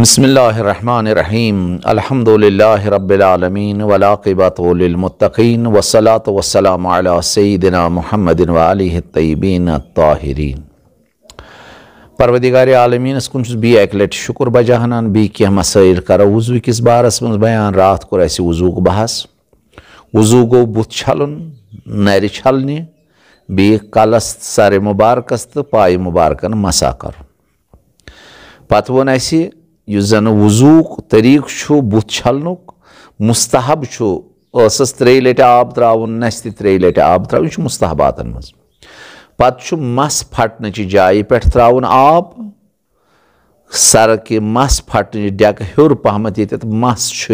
بسم اللہ الرحمن الحمد اللہ رب العالمین ولاقی للمتقین ومطیین وصلۃ علی سیدنا محمد البینہ طاہر پروردار عالمینس کن چھ اک لٹ شکر بجا بی مسائل کرو وضو کس بارس من بیان رات کو عضو بحث وضو عضو گھل نر چلن بھیک کلس سر مبارکس تو پائی مبارکن مساح کر پون اس زن وزو طریق چھو چھلنک مستحب چھو تر لٹ آب تر نی ل آب ترا مستحباتن مز پتہ مس پھٹنچہ جائیں پر آب سرکہ مس پھٹن ڈیک ہس س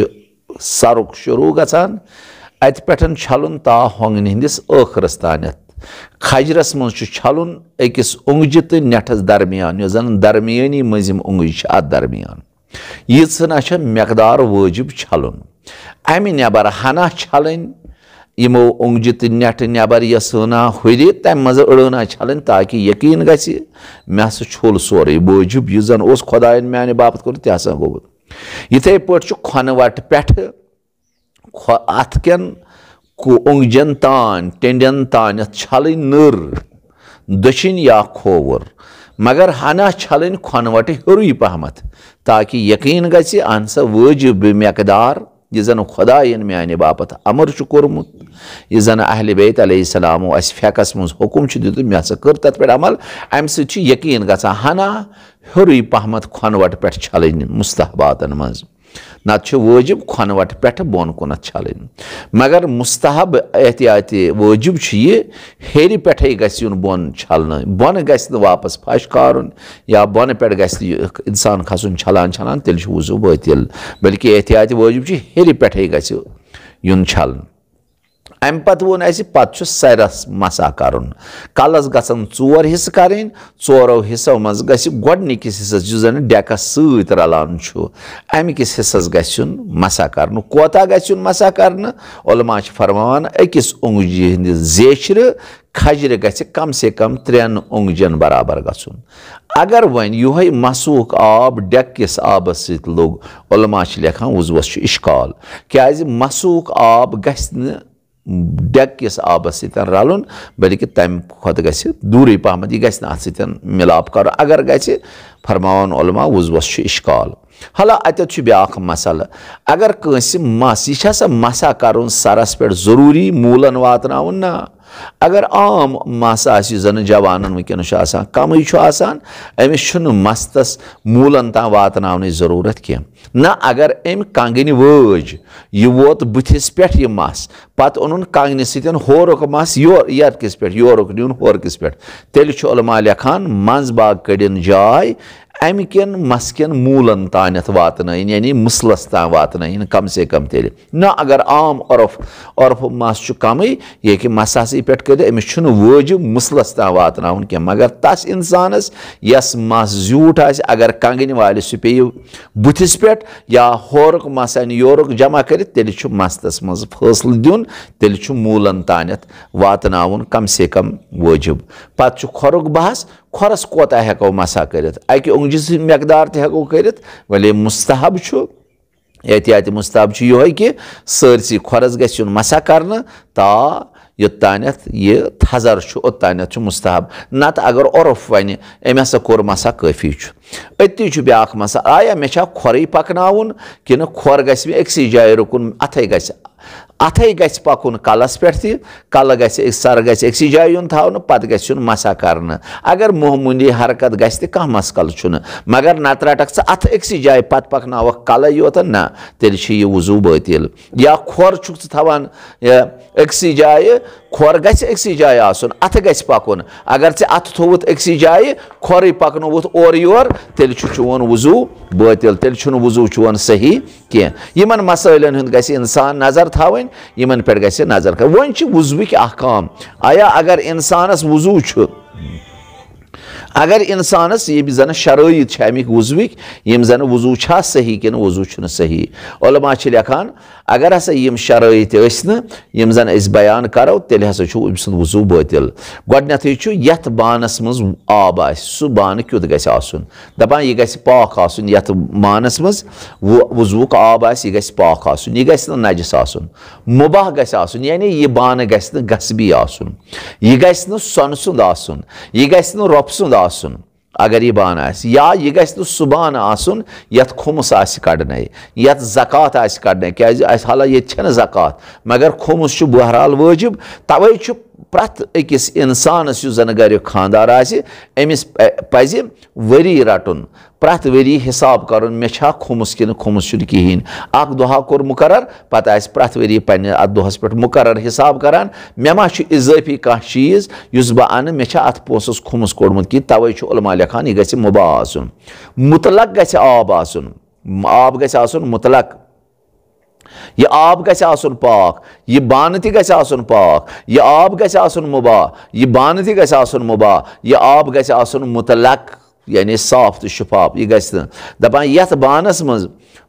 سرک شروع گان پھل تا ہنگن ہندس اخرس تانت خجرس من چلن اکس اونگجہ تو نٹس درمیان یو زن درمیانی مزم اونگج ات درمیان یہ یہ مقدار واجب چلن امہ نبر ہنا چلن یمو اونگجہ تو نٹ نبر یس ہنا ہر تمہ مز اڑنا چلن تاکہ یقین گھس مے ہسا چھول سورے واجب یہ زن اس خدا میان باپت کور تہ گو یہ پٹ کھن وٹ پٹھ اتھ کن کو اونجن تان تینجن تان چھلن نر دشن یا کھوور مگر ہنا چھلن کھنواتی ہروی پہمت تاکہ یقین گژھِ اہن سا وٲجِب مقدار یہ زن خدا ان میں آنے باپت عمر شکر مد یہ زن اہل بیت علیہ السلامو و اس فیق اسم اس حکم چھو دیتو میں آسا کرتا پیر عمل ایم سچی یقین گا چا ہنا ہروی پہمت کھنواتی پیر چھلن مستحبات انماز نت وٹ پہ بون کنت چھلن مگر مستحب احتیاط واجب یہ ہیر پہ بون بلن بن گھس واپس پھش کارن یا پہ کھسن چھلان چھلان چلان وضو بتل بلکہ احتیاط واجب ہیر پہ یون چھلن اَمہِ امہ پون اس پ سرس مسا کرصہ کرسوں من گصس ڈکس ستھ رلان امکس حصس گھن مسا گژھِ یُن مسا کَرنہٕ علما چھِ فرماوان أکِس اوٚنٛگجہِ اکس زیچھرٕ کھجرِ گژھِ گھ سے کم ترٛٮ۪ن اوٚنٛگجَن برابر گژھُن اگر وۄنۍ یِہوٚے مسوق آب آبَس سۭتۍ لوٚگ علما چھِ لیکھان وُزوَس چھُ اِشکال کیٛازِ کسوق آب گژھِ نہٕ ڈکس آبس ستھ رل بلکہ تمہ گورے پہمت یہ گت ستھ ملاپ کر اگر گز فرما علما وزوس اشکال حالانہ اتھایا مسل اگر کنس مس یہ سا مسا کر سرس پہ ضروری مولن واتن نا اگر عام مس آ امس مستس مولن تان واتن ضرورت کی اگر ام کنگن وج یہ ووت بتھس پہ یہ مس پہ اون کنگنے ستین ہورک مس پہ یورک نیون ہورکس کس تیل علماء لکھان منز باغ کڑن جائے امکین مسکین مولن تانیت واتنا ہے یعنی مسلس تان واتنا کم سے کم تیلی نا اگر عام عرف عرف ماس چو کم ہے یہ کہ مساسی پیٹ کر دے امیش چنو وجو مسلس تان واتنا کیا مگر تاس انسان اس یس ماس زیوٹ آئیس اگر کنگنی والی سو پی بوتیس پیٹ یا ہورک ماس این یورک جمع کری تیلی چو مستس مز فصل دیون تیلی چو مولن تانیت واتنا کم سے کم وجو پات چو خورک بحث کھورس کوتا ہیکو مسا کرت اکہ سن مقدار تہ ہیکو کرت ولی مستحب چھو احتیاط مستحب چھو یہ کہ سرسی سرس کھن مسا کرنا تا وانت یہ تزر اوتانے مستحب نت اگر عرف ون اما کسا قفی اتی بیا مسا آیا چھا مر پکن کن کھی سی جائیں رکن اتے گھ اتھے گ پکن کلس پہ کل گر گائ یون مسا کر اگر محمولی حرکت گھنٹہ مسکل مگر نت نٹک ٹھک اکسی جائے پہ پکنا کلے یوت نہ تیل یہ وضو باتیل یا کھور کھور اکسی اکسی جائے جائے جائیں کھائیں آت پکن اگر تھوت یووت جائیں کور پکنوت یور تیل چون وضو بوتل تیل وضو چون صحیح کی مسائل ہند انسان نظر تھاوٕنۍ یمن پیڑ گژھِ نظر کَرٕنۍ وۄنۍ چی وُضوٕکۍ احکام آیا اگر انسانس وضو چھ اگر یه یہ زَن شرٲیِط چھِ یه بیزنه یِم زَن سهی چھا صحیح کِنہٕ وضو چھن صحیح علماء چیلی کان اگر ہسا یہ شرائط یس نکم بیان کرو تیل ہسا ام سند وضو سزو باتل گھو بانس مز آب آ سب بانہ کیت آن دپان یہ گھس پاک آن گھن بانس مز وزو آب یہ یہ گھس گھس پاک آن نجس آجس مباہ آن یعنی یہ بانہ گھصبی آ گھن سہ رب سن غریبان یا یہ گھس صبان آسن یت خمس آس کڑنے یت زکات آس کڑنے کیا حالانکہ یہ چھن زکات مگر خمس بہرحال واجب توے پرٛٮ۪تھ أکِس اِنسانَس یُس زَن گَریُک خانٛدار آسہِ أمِس پَزِ ؤری رَٹُن پرٛٮ۪تھ ؤری حِساب کَرُن مےٚ چھا کھوٚمُس کِنہٕ کھوٚمُس چھُنہٕ کِہیٖنۍ اَکھ دۄہا کوٚر مُقرر پَتہٕ آسہِ پرٛٮ۪تھ ؤری پنٛنہِ اَتھ دۄہَس پٮ۪ٹھ مُقرر حِساب کَران مےٚ ما چھُ اِضٲفی کانٛہہ چیٖز یُس بہٕ اَنہٕ مےٚ چھا اَتھ پونٛسَس کھوٚمُس کوٚڑمُت کِہیٖنۍ تَوَے چھُ علما لیکھان یہِ گژھِ مُباح آسُن مُطلق گژھِ آب آسُن آب گژھِ آسُن مُطلق یہ آب کا سیاس پاک یہ بانتی کا سیاس ان پاک یہ آب کا سیاس ان مبا یہ بانتی کا سیاس ان مبا یہ آپ کا سیاس ان متلق یعنی صافت شفاف یہ گیس دن دبائیں یہ تبانس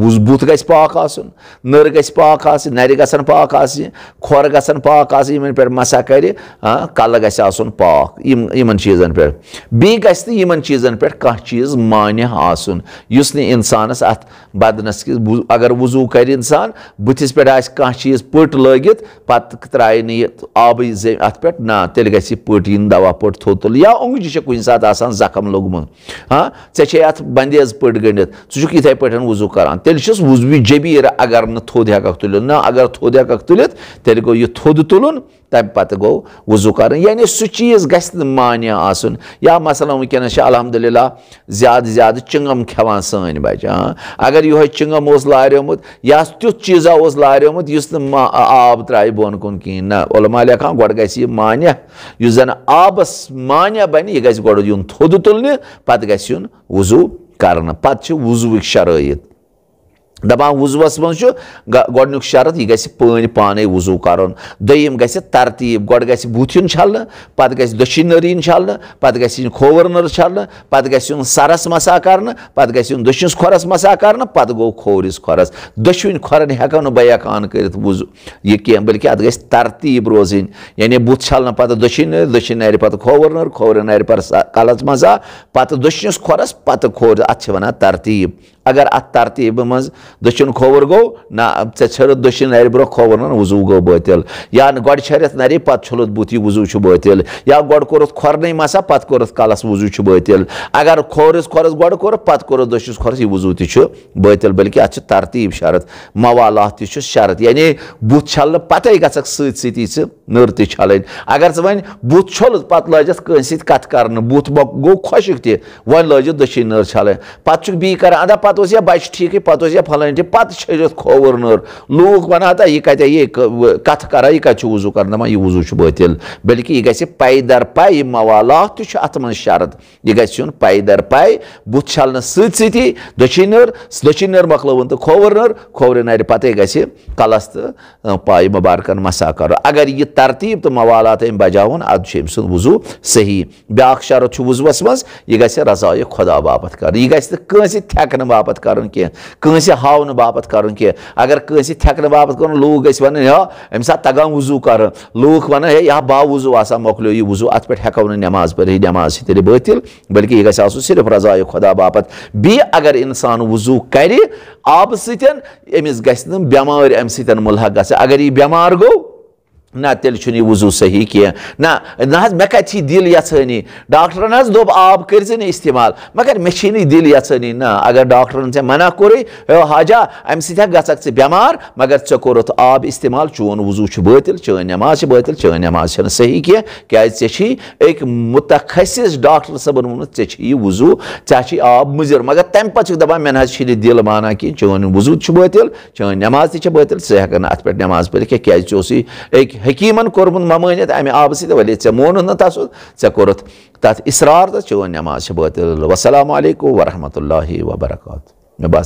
گژھِ پاک نٔر گژھِ پاک گھر کل گھن پاک ان چیزن چیٖز مانہِ ان چیز نہٕ کم مانس بدنس کِس اگر وضو کر انسان بتس پہ کچ پٹ لگت پہ تر آب اتھ پہ تیل گز پٹ تھوٚد تُل یا ساتہٕ آسان زخم لوٚگمُت ہاں ٹھے چی اتھ بندیز پٹ گنڈت ثقا پٲٹھۍ وزو کران تیلس وزوی جبیر اگر نہ نوک تلت نو ہیک تلت تیل گو یہ تھو تلن تمہیں پہ گو وزو کریں یعنی سو چیز گھنہ یا مثلاً ویسے الحمد للہ زیادہ زیادہ چنگم کھان سچہ ہاں اگر یہ چنگم لارمت یا تیو چیزہ لارمت اس آب ترائے بن کن کہین نہ لیکھان گۄڈٕ علامہ یہِ گی مانہ اس آبس تُلنہِ بن گژھِ یُن تلنہ پتہ گن چھِ کرزوک شرٲیِط دپان وضوس وزوس مجھ گرت یہ گن پانے وزو کر دم گرتیب گت یون پھلن پہ گھن سرس مسا کر پہ دشنس کسا کر پہ کورس کشن کور ہوں بییک آن کر بلکہ ات گرتیب روزی یعنی بت چلنے پہ دشن دشن کلس مزا پاتس پتہ اتنا ترتیب اگر ات آرتیب من دشن کور نری برو کھوور نہ وضو گو بوتل یا چھرت نری پت چھلت نر پہ وضو بزو باطل یا گڑھ کھورن مسا پوڑ کالس وزو باطل اگر کورس کورس گو پوسس کورس یہ وزو تھی بل بلکہ اتر اچھا ترتیب شرط موالات شرط یعنی بت چلنے پتہ گت سی سی نر تل اگر ون بھل پاج کنس کرنا بت گو خوشک تجن نر چلیں پکی کر اندھا پہ اوس پہسیا بچہ ٹھیک پتہ ہا پھلنٹ پتہ چل کور نوک وا یہ کت کر یہ کتو یہِ دما چھُ بل بٔلکہِ یہِ گژھِ پیدر پا یہ موالات تہِ چھُ اَتھ تہت شرط دٔچھِنۍ نٔر دٔچھِنۍ نٔر مۄکلٲوٕن تہٕ کھووُر نٔر دچنی نَرِ تو گژھِ کَلَس تہٕ پایہِ مُبارکَن پائی کَرُن اگر یہِ ترتیٖب تہٕ موالات أمۍ بَجاوُن اَدٕ چھُ أمۍ سُنٛد سو صحیح بیاق شرط خۄدا وزوس کَرُن یہِ گژھِ نہٕ کٲنٛسہِ تھٮ۪کنہٕ باپ باپت کرن کی کنسے ہاون باپت کرن کی اگر کنسی تھکن باپت کرن لوگ گس ون ہا ام سات تگان وضو کرن لوگ ون ہے یا با وضو آسا مکلو یہ وضو ات پٹ ہکو نماز پر ہی نماز تیری باطل بلکہ یہ گس آسو صرف رضا خدا باپت بی اگر انسان وضو کرے آب ستن امس گس نہ بیمار ام ملحق گس اگر یہ بیمار گو تیل نیل وضو صحیح کھیل نا مے کتل ڈاکٹرن ڈاکٹر دب آب کر مگر دل یھنی نا اگر ڈاکٹر منع کوری کو حاجا ام سہ گے بیمار مگر چھ کورت آب استعمال چون چھ باطل چین نماز باطل چین نماز ہے صحیح کی متخصص ڈاکٹر صاحب وے چی وزو آب مزر مگر تم پتہ مجھے دل مانا کی چون وزن نماز تھی بلیک اتماض پہ کچھ ایک حکیم کورمت ممانت ام آب سے غلط ے مون نسل ثتھ اصرار تو چون نماز وسلام علیکم و رحمۃ اللہ و برکاتہ